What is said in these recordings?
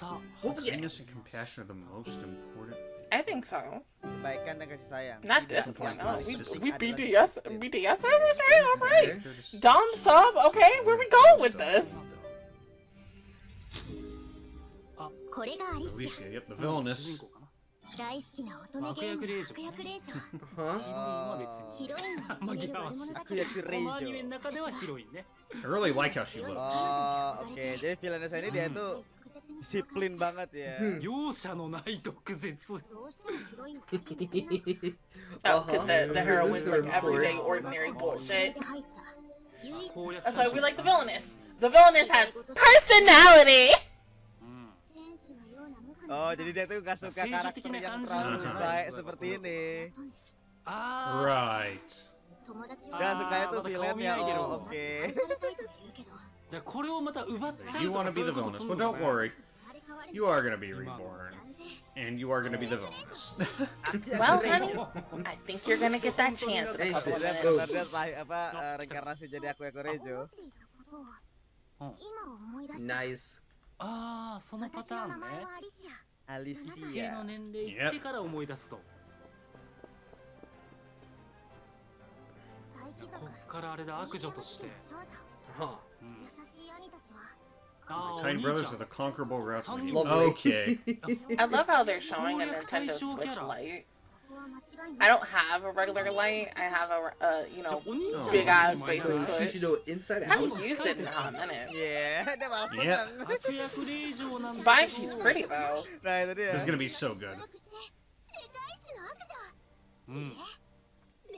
So, well, kindness yeah. and compassion are the most important. I think so. Not discipline. No, we, we BDS BDS right? All right. Dom sub. Okay, where we going with this? Alicia, yep, the villainess. I really like how she looks. Oh, okay. Jadi villainess ini dia tuh disiplin banget ya. Yusha no nai dokuzets. Oh, because the, the heroine's like everyday ordinary bullshit. Oh, That's why we like the villainess. The villainess has personality. Oh, jadi dia tuh gak suka nah, karakter yang terlalu nah, baik nah, seperti ini. Ah. Right. Gak suka itu ah, villain ya, oh, oke. Okay. You want to be the villainous. Well, don't worry. You are going to be reborn. And you are going to be the villainous. well, honey, I think you're going to get that chance in a couple of minutes. Nice. ああ、そのパターンね。アリシア。の年齢いってから思い出すと。ここからあれだ、悪女として。Huh. Kind Brothers are the hmm. Conquerable Rhapsody. Okay. I love how they're showing a Nintendo Switch Lite. I don't have a regular light. I have a, you know, oh, big eyes basic switch. You know, inside I haven't used it in a minute. Yeah. yeah. Bye, she's pretty, though. This is going to be so good. Mm.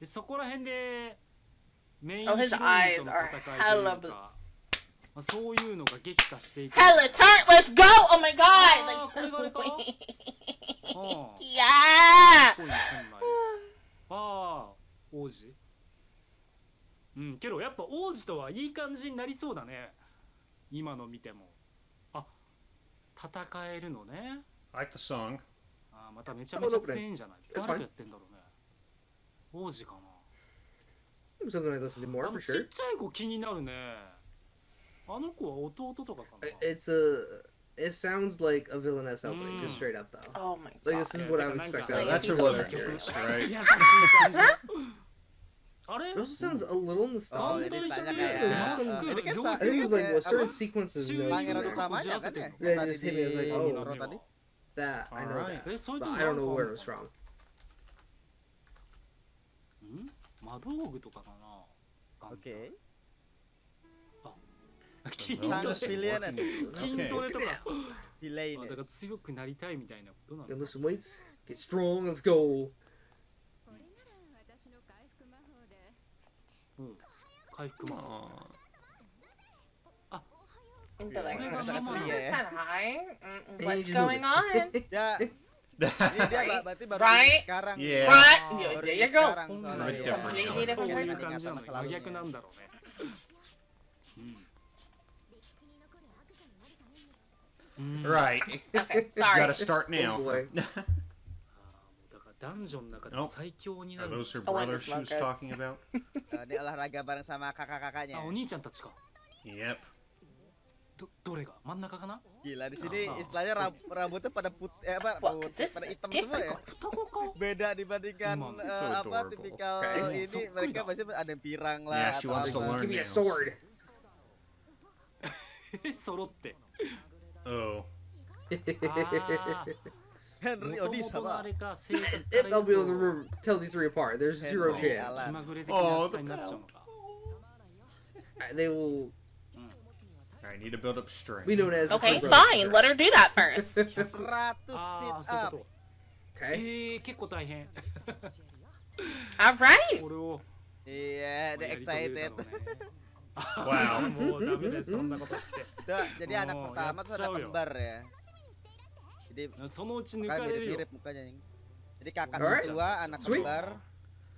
でそこら辺でメインヒロインとの戦いというか、まあ、そういうのが激化していく。Hella turn! Let's go! Oh my god! あーこれがあれか ああ、王子うん、けどやっぱ王子とはいい感じになりそうだね。今の見ても。あ、戦えるのね。I like the song. あまためちゃめちゃ強いんじゃない誰とやってんだろうね。王子かなても侍 does It's a It sounds like a villainess opening, mm. just straight up though. Oh my god. Like this is what I would expect out That's your love interest, right? It also sounds a little nostalgic. Oh, it is some, yeah. some, I think, I think it was like well, certain sequences. No, yeah, just hit me. I was like, oh, that I know that, but I don't know where it was from. 何魔道具とかかなガンダム。あっ、キンド筋トレとか。ディレイか強くなりたいみたいなことなの。Get strong, let's go! カイクマン。あっ、これが名前。What's going on? Jadi dia right. berarti baru right. sekarang. Iya. Right. Iya, iya, iya, sekarang. Soalnya iya, iya, iya, iya, iya, うん、right. Okay, sorry. You gotta start now. Oh boy. ダンジョンの中で最強になる。Are those your brothers she was talking about? Ini olahraga bareng sama kakak-kakaknya. Ah, お兄ちゃんたちか。Yep. ど、どれが真ん中かな Gila di sini oh, istilahnya rab rambutnya pada putih eh, apa putih pada hitam semua ya. Beda dibandingkan Mom, uh, eh, apa tipikal okay. ini so mereka pasti ada yang pirang lah yeah, she wants to learn. Give me a sword. Sorotte. Oh. Ah. Henry Odisaba. If they'll be able to remember, tell these three apart, there's zero chance. Oh, the uh, they will I need to build up strength. We know it as Okay, fine. Let her do that first. Ah, okay. Eh, All right. Yeah, they're excited. wow. Jadi anak pertama tuh anak kembar ya. Jadi kakak mirip mukanya. Jadi kakak kedua anak kembar.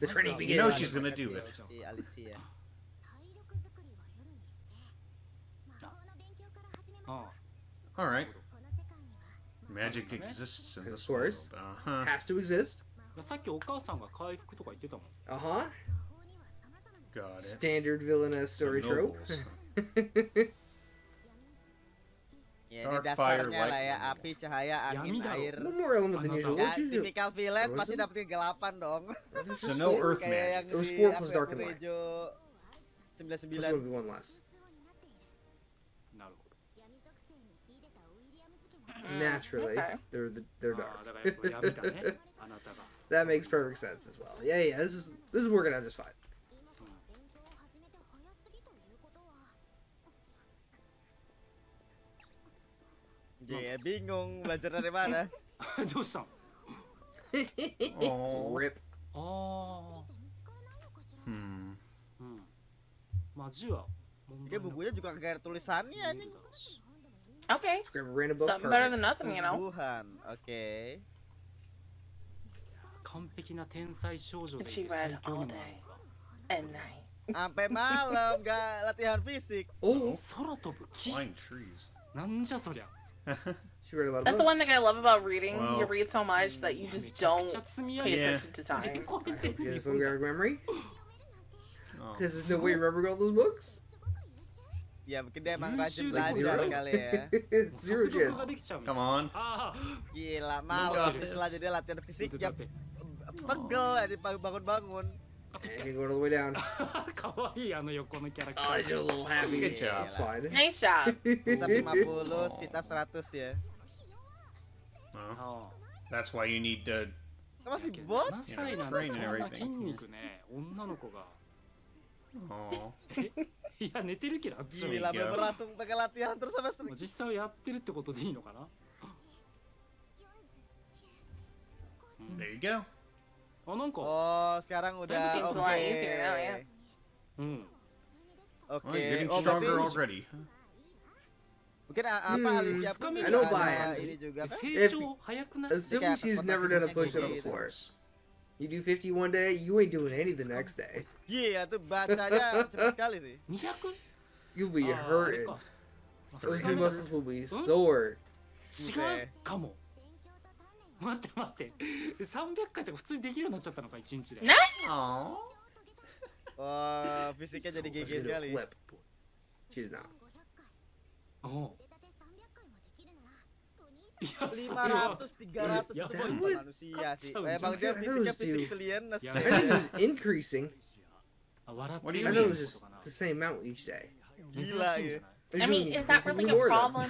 The training begins. You know she's gonna do it. Si Alicia. All right. Magic exists in this course. world. Uh-huh. Has to exist. Uh huh. Got it. Standard villainous The story trope. nobles. Ya, ini Dark fire, light, lah ya, lightning. Uh, uh, one more element than usual. typical villain Terrorism? pasti dapetin gelapan So no Earthman. Kayak magic. It was four plus dark and light. Kurejo Mm, naturally. Okay. They're they're ah, dark. that makes perfect sense as well. Yeah, yeah. This is this is working out just fine. yeah, bingung belajar dari mana. Dosa. oh. Rip. Oh. Hmm. Hmm. hmm. Maju. Dia bukunya juga kayak tulisannya anjing. Okay. Scribble random book. Something perfect. better than nothing, you know. Wuhan. Okay. 完璧な天才少女でいて最強なのか And night. Sampai malam gak latihan fisik. Oh, soratobuki. Flying trees. Nanja soria. That's the one thing I love about reading. Well, you read so much mm, that you just don't pay attention yeah. to time. I hope you have a photographic memory. Because oh, there's no way you remember all those books. Ya mungkin dia emang rajin belajar kali ya. Zero chance. Come on. Gila malu habis lah jadi latihan fisik ya pegel jadi bangun-bangun. Okay, go all the way down. Iya, oh, he's a little happy. Good job. It's fine. Nice job. 150, sit up 100 ya. Oh. That's why you need to masih bot? train and everything. Oh. Eh, いや寝てるけどあっち Gila も bener langsung pakai latihan terus sampai まあ streak 実際はやってるってことでいいのかな There you go. あなんか、Oh sekarang udah Everything's oke lying here now, ya. うん、Well, Oke you're getting Oh mungkin stronger already. Mungkin a- apa Hmm, Alicia it's pun coming. I know bisa ada bias. ini juga kan? If- 成長早くない Assuming she's never done a push-up before. Force. You do 50 one day, you ain't doing any the next day. Yeah, You'll be uh, hurting. Your muscles will be sore. 違うかも。待って待って。300回とか普通にできるようになっちゃったのか1日で。な？ああ、fisiknya jadi GG sekali. She did not. Oh. 500, manusia sih. dia fisiknya fisik kalian I think increasing. What do you mean? I know it was just the same amount each day. Gila, yeah. I mean, is that really a problem?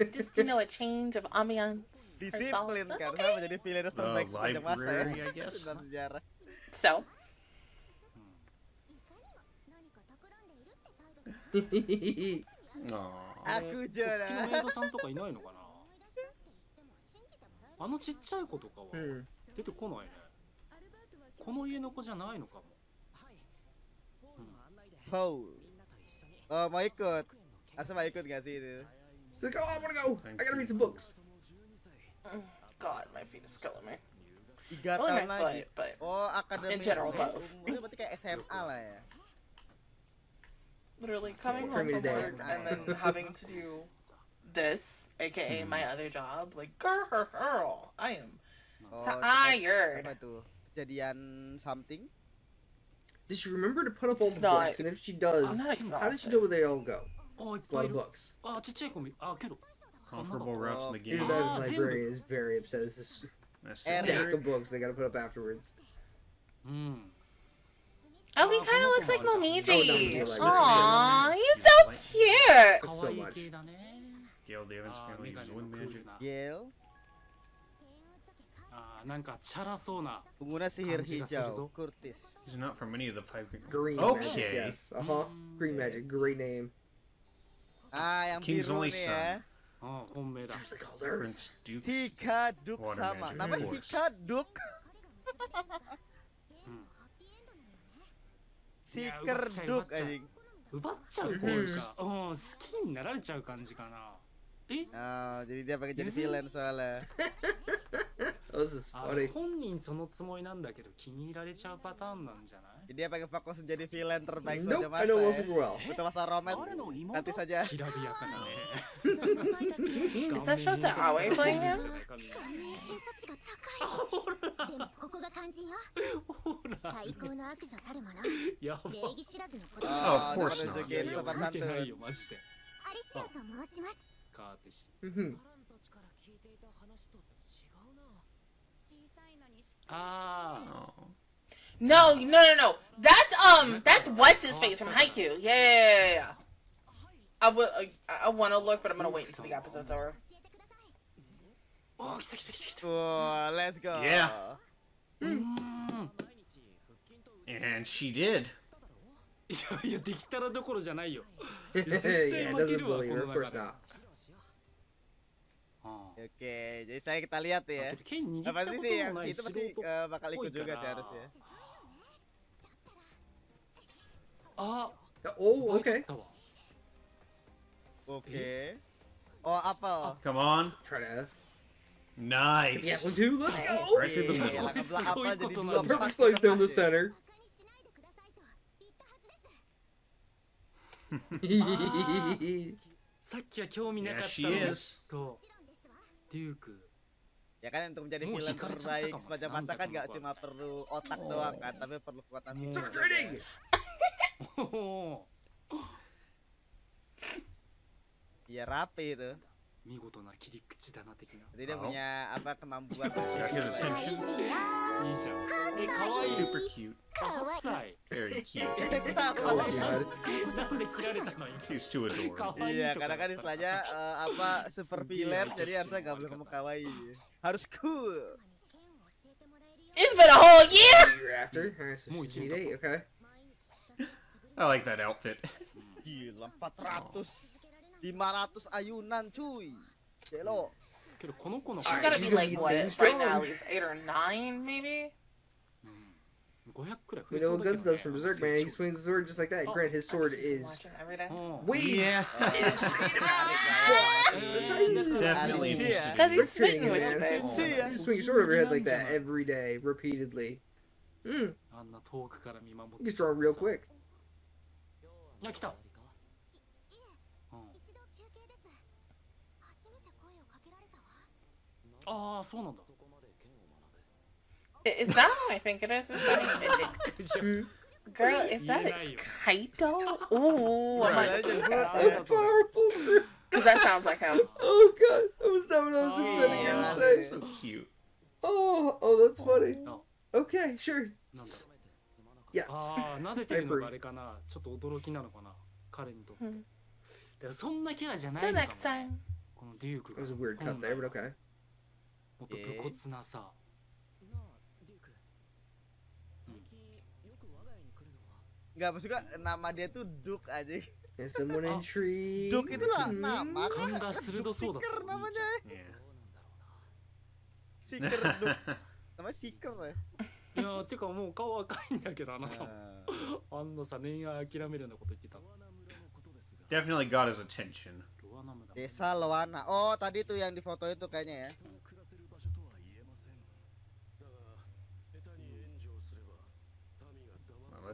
just you know a change of ambiance. Discipline, karena okay. menjadi pilihan next sepanjang masa ya. Dalam sejarah. So. Aku jarang. あのちっちゃい子とかは出てこないね。ん、この家の子じゃないのかも。はい。うあ、マイク。あ、そう、マイクがいる。すごい、ほら、this, aka mm. my other job. Like girl, girl, I am oh, tired. Kejadian something? Did she remember to put up all it's the not, books? And if she does, how does she know where they all go? Oh, it's a lot of books. Uh, uh, oh, Comparable routes oh, in the game. Dude, ah, librarian is very upset. It's this stack of books they gotta put up afterwards. Mm. Oh, he uh, kind of looks like Momiji. Aww, he's so cute. so much. Yale damage family is one magic. Yale? あなんかチャラそうな Muna sihir hijau. Curtis. He's not from any of the five. Green. Magic, Okay. yes. Uh uh-huh. huh. Hmm. Green magic. Great name. Ah, yang King's only son. ya. oh, oh, Usually called Earth. Prince Duke. Si Kaduk sama. magic, Nama of si course. Kaduk. si Ya, ubat cai, Kerduk ubat cai. えああ jadi dia pakai jadi villain soalnya あれ本人そのつもりなんだけど気に入られちゃうパターンなんじゃない Jadi pakai fokus jadi villain terbaik nope, saja masa ya. Untuk masa romes nanti saja. Is that shot to Aoi playing him? Oh, of course not. あ、of course not. あ、カーテシ。ah. No, no, no, no. That's um, that's what's his face from Haiku. Yeah, yeah, yeah. I would, I, I want to look, but I'm gonna wait until the episode's over. Oh, let's go. Yeah. Mm. And she did. Yeah, いやいやできたらどころじゃないよ。絶対負けるわ、yeah, この中で。Oke, jadi saya kita lihat ya. Nah, pasti sih yang si itu pasti uh, bakal ikut oh, juga sih harusnya. Ah. Oh, eh? oh, oke. Okay. Oke. Okay. Oh, apple. Ah. Come on. Try to. Nice. Yeah, we do. Let's go. Right through the middle. the perfect slice down the center. Ah. Yeah, she is. ya kan untuk menjadi film terbaik sepanjang masa kan nggak cuma perlu otak oh. doang kan tapi perlu kekuatan fisik ya rapi itu 見事な切り口だな的な。Jadi dia punya apa kemampuan Iya, karena kan istilahnya apa super jadi nggak kawaii. Harus cool. It's been a whole year. Year after. Okay. I like that outfit. 500 ayunan cuy Celo She's gotta be like what right now is 8 or 9 maybe? Hmm. You know what guns does from Berserk, man. He swings his sword just like that. Oh, Grant, his sword is. Oh. Yeah! Definitely Because he's smitten with you, babe. You swing your sword over your head like that every day, repeatedly. Hmm. Gets strong real quick. 来た Is that how I think it is? Girl, if that is Kaito, ooh, I'm like, that's powerful. Because that sounds like him. Oh god, that was not what I was oh, expecting you to say. So cute. Oh, oh, that's funny. Oh. Okay, sure. Yes. ああ、撫でてるのがあれかな。ちょっと驚きなのかな。彼にとって。そんなキャラじゃないのかも。このデュークが。It ah, was a weird cut there, but okay. もっと武骨なさ、えー、Enggak, maksud gua nama dia tuh Duke aja. and ah, Tree. Duke itu lah hmm. nama kan. Kan Seeker namanya. Iya. Seeker Duke. nama Seeker ya. いやてかもう顔赤いんだけどあなたあんなさ恋愛諦めるようなこと言ってた Definitely got his attention Desa Loana Oh tadi tuh yang di itu kayaknya ya hmm.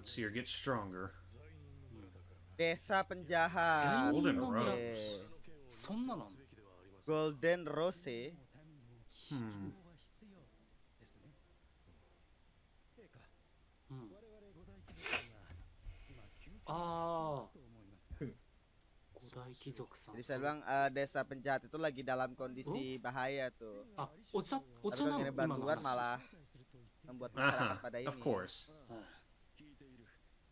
see her get stronger. Desa penjahat. Golden Rose. Golden Rose. Hmm. hmm. Ah. Jadi saya bilang uh, desa penjahat itu lagi dalam kondisi oh? bahaya tuh. Ah, ocha, ocha Tapi bantuan malah membuat masyarakat pada ini. Of course. Ah.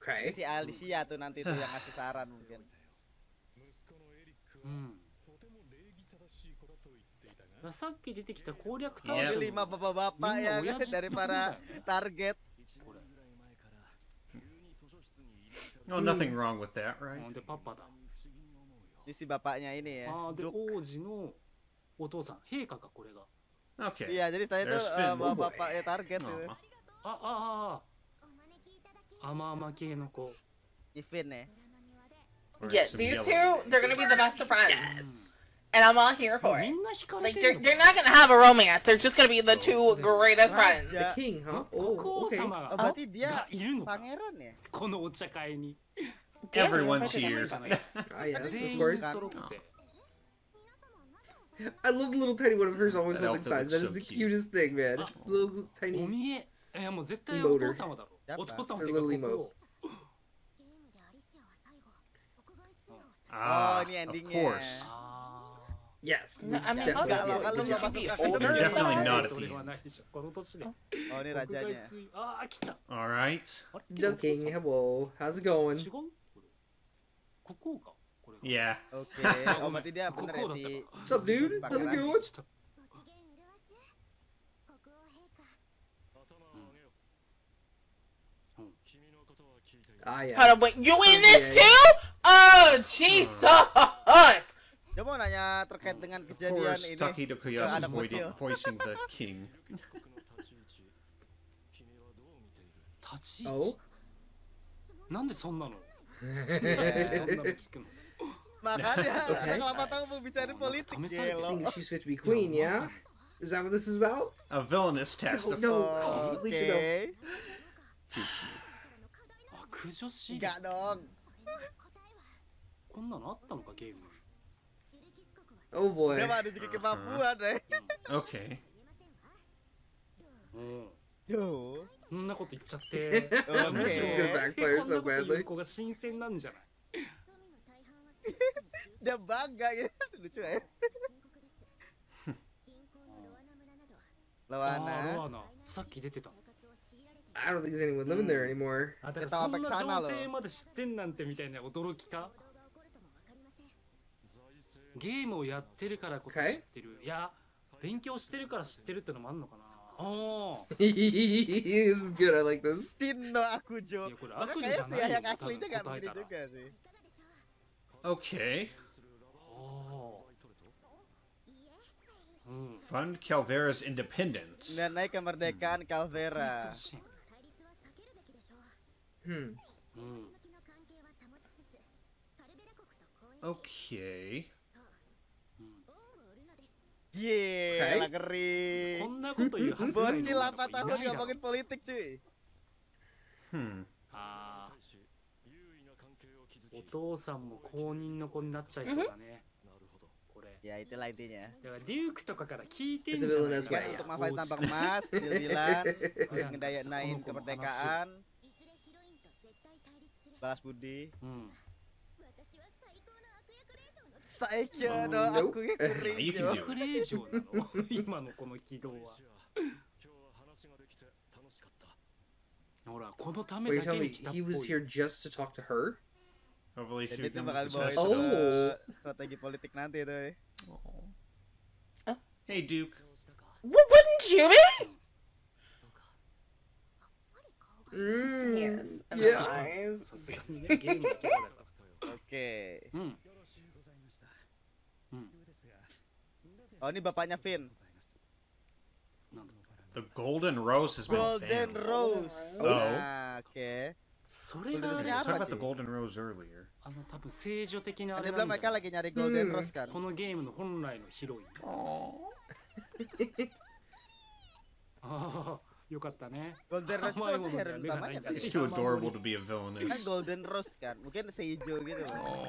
Okay. Si Alicia tuh nanti tuh yang ngasih saran mungkin. Hmm. Nah, ya ya, kan, dari para target No, nothing wrong with that, right? Oh, si bapaknya ini ya. Ah, Okay. Iya, jadi saya eh, tuh uh, bapak bapaknya target Oh, ah, ah, ah. ah. 甘々系の子。You fit me. Yeah, these two, they're gonna be the best of friends. Yes. And I'm all here for it. Like they're, they're not gonna have a romance. They're just gonna be the two greatest friends. The king, huh? Oh, oh okay. Oh, berarti dia cheers. ah, yes, of course. I love the little tiny one of hers always holding signs. That is the cutest thing, man. Uh-huh. Little tiny. お見え。いやもう絶対お父様だろ。お父さんっていうかここ Ah, oh, ni ending of course. Ah. Yes. No, I mean, definitely. Kalau kalau masuk ke You're definitely not a thief. Oh, ah, All right. The king, hello. How's it going? Yeah. Okay. Oh, mati dia What's up, dude? How's it going? Ah, yes. Hold on, wait. You in this too? Oh, Jesus. Dia mau nanya terkait dengan kejadian ini. Taki the Kuyas is voicing the king. oh? なんでそんなの okay. She's fit to be queen, yeah? Is that what this is about? A villainous test. Oh, no, no. Oh, okay. 駆除シーガンこんなのあったのかゲームおぼえ b そんなこと言っちゃって。むしろ、子が新鮮なんじゃない じゃバるちロアナ。ロアナ。さっき出てた。I don't think there's anyone living there anymore. あだからそんな情勢まで知ってんなんてみたいな驚きかゲームをやってるからこそ知ってる。いや、勉強してるから知ってるってのもあんのかなおお。is good. I like this. Sino aku Jo? Ya, Maka kaya siya yang asli itu gak begini juga sih. Okay. Oh. Hmm. Fund Calvera's independence. Mengenai kemerdekaan Calvera. Hmm. hmm. Okay. Yeay, okay. Bocil 8 tahun ngomongin politik cuy. Hmm. Ah. itulah intinya. Mafai tambang emas, ngedayak balas budi me he was here just to talk to her? Hopefully she comes to oh. strategy politik nanti oh. Hey Duke What, wouldn't you be? Mm. Yes. Yeah. Okay. Hmm. Hmm. Oh ini bapaknya Finn. The golden rose has been golden famed. rose. Oh. Ah, okay. それがあれ Talk about the golden rose earlier. あの多分正常的なあれなんだよ。golden rose kan. It's too adorable to be a villainess. Oh.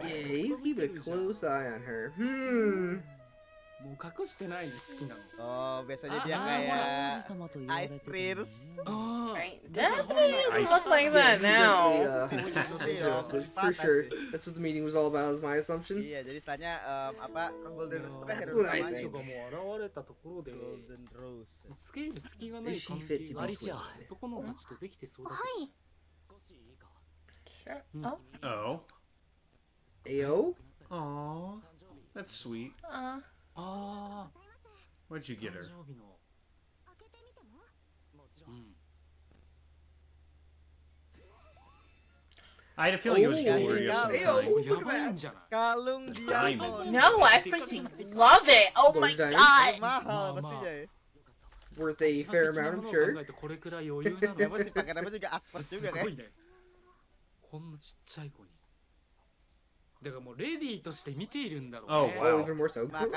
he's keeping a close eye on her. Hmm. Mau kaku Oh, biasanya dia ah, kayak ice Oh, definitely look like that now. for sure. That's what the meeting was all about, is my assumption. Iya, jadi um, apa? Golden Rose oh. itu Golden Rose. Hmm. Oh. oh. Ayo. Aww. That's sweet. Uh. ああ ah. What'd you get her? Hmm. I had a feeling it was oh, jewelry of some oh, kind. Look at that. Diamond. No, I freaking love it. Oh my god. Oh, Worth a fair amount, I'm sure. だからもうレディーとして見ているんだろうね。Oh, wow. Oh, even more so. Makanya,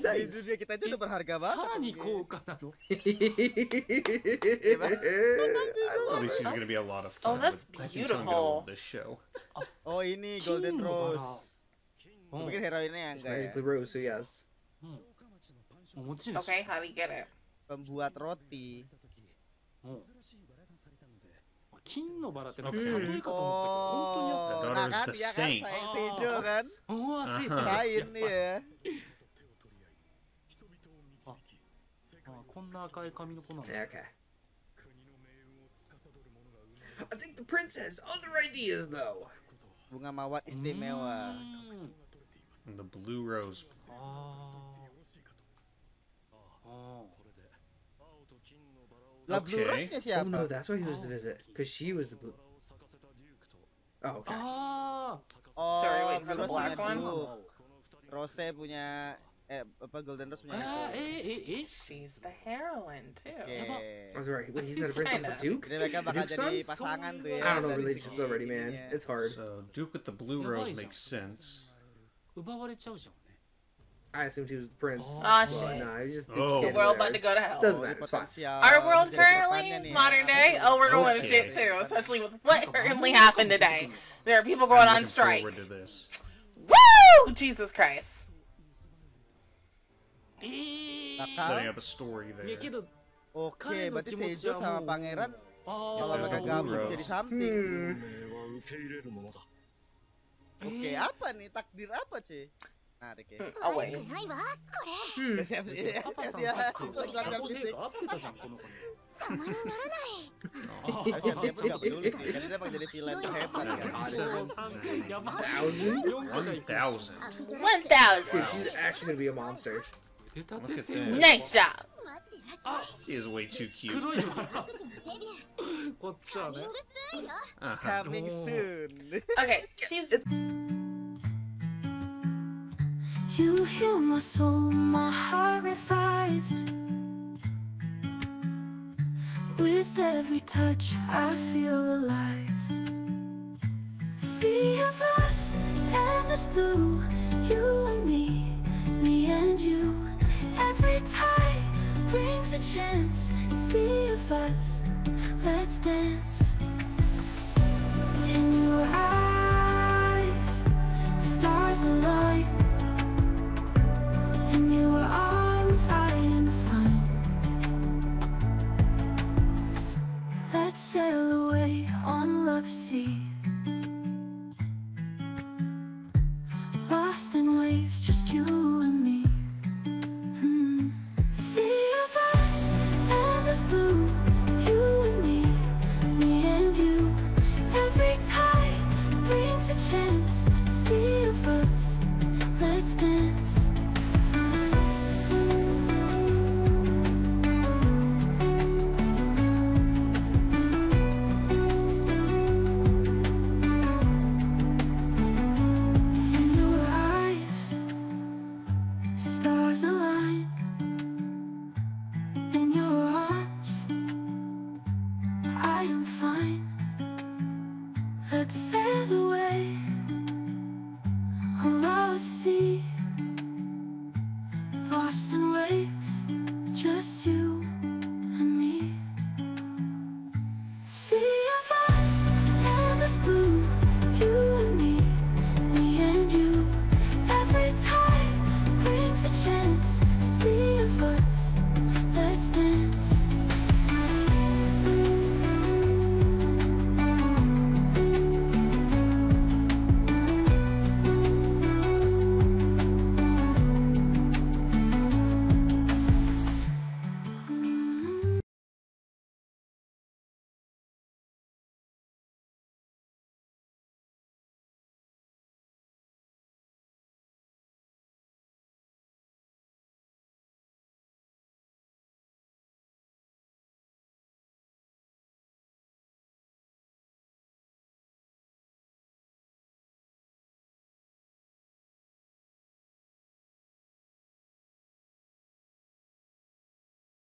nice. kita itu udah berharga banget. Sarani Koka nano. At Oh, ini Golden Rose. Oh. Mungkin heroinnya yang enggak. Golden ya? Rose, yes. Hmm. Oh, okay, how we Pembuat roti. 金のバラってなんか例えかと思ったけど、本当にあった Daughter is the saint. Sejo kan? Oh, saint. Saint ya. こんな赤い髪の子なんだ。Okay. I think the prince has other ideas though. Bunga mawar istimewa. Mm. The blue rose. Ah. Ah. La Blue Russian is Oh no, that's why he was the oh. visit. Because she was the blue. Oh, okay. Oh. Sorry, wait, for oh, the black one? Blue. Rose punya eh apa Golden Rose punya. Uh, it, it, she's the heroine too. Okay. i Oh, right. Wait, he's not a princess of Duke. Mereka tuh ya. I don't know relationships already, man. It's hard. So Duke with the blue rose makes sense. I assumed he was the prince. Oh, ah, but shit. No, he just, oh. The world about to go to hell. Doesn't matter. It's fine. Our world currently, modern day, oh, we're going okay. to shit too. Especially with what currently happened today. There are people going on strike. To this. Woo! Jesus Christ. Setting up a story there. Okay, berarti Seijo sama Pangeran oh. kalau mereka gabung jadi something. Hmm. Oke, okay, apa nih? Takdir apa, sih? あるけど。あ、おい。ないわ、これ。うん。やすやすやすやすやすやす Thousand? One thousand. One thousand! she's actually gonna be a monster. Nice job! He is way too cute. Coming soon! Okay, she's... You heal my soul, my heart revived With every touch I feel alive Sea of us, endless blue